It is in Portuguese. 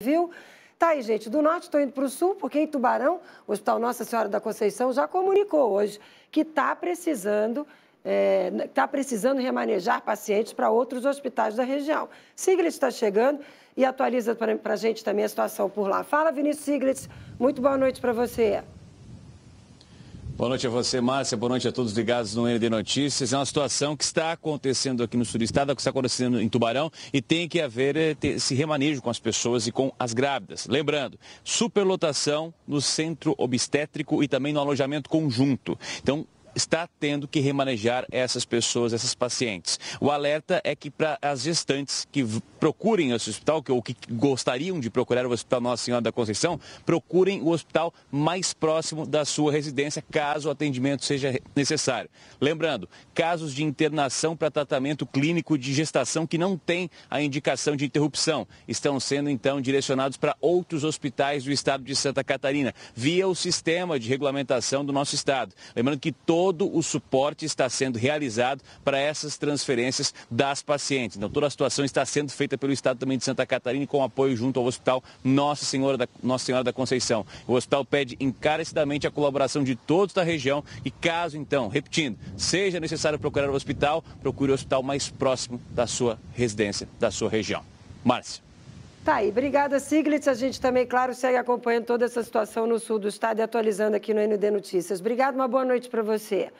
Viu? Tá aí, gente. Do norte estou indo para o sul, porque em Tubarão, o Hospital Nossa Senhora da Conceição já comunicou hoje que está precisando. Está é, precisando remanejar pacientes para outros hospitais da região. Siglitz está chegando e atualiza para a gente também a situação por lá. Fala, Vinícius Siglitz, Muito boa noite para você. Boa noite a você, Márcia. Boa noite a todos ligados no ND Notícias. É uma situação que está acontecendo aqui no sul do estado, é que está acontecendo em Tubarão e tem que haver eh, esse remanejo com as pessoas e com as grávidas. Lembrando, superlotação no centro obstétrico e também no alojamento conjunto. Então, está tendo que remanejar essas pessoas, essas pacientes. O alerta é que para as gestantes que procurem esse hospital, que, ou que gostariam de procurar o Hospital Nossa Senhora da Conceição, procurem o hospital mais próximo da sua residência, caso o atendimento seja necessário. Lembrando, casos de internação para tratamento clínico de gestação que não tem a indicação de interrupção estão sendo então direcionados para outros hospitais do estado de Santa Catarina, via o sistema de regulamentação do nosso estado. Lembrando que todos todo o suporte está sendo realizado para essas transferências das pacientes. Então, toda a situação está sendo feita pelo Estado também de Santa Catarina com apoio junto ao Hospital Nossa Senhora da, Nossa Senhora da Conceição. O hospital pede encarecidamente a colaboração de todos da região e caso então, repetindo, seja necessário procurar o hospital, procure o hospital mais próximo da sua residência, da sua região. Márcio. Tá aí. Obrigada, Siglitz. A gente também, claro, segue acompanhando toda essa situação no sul do estado e atualizando aqui no ND Notícias. Obrigada, uma boa noite para você.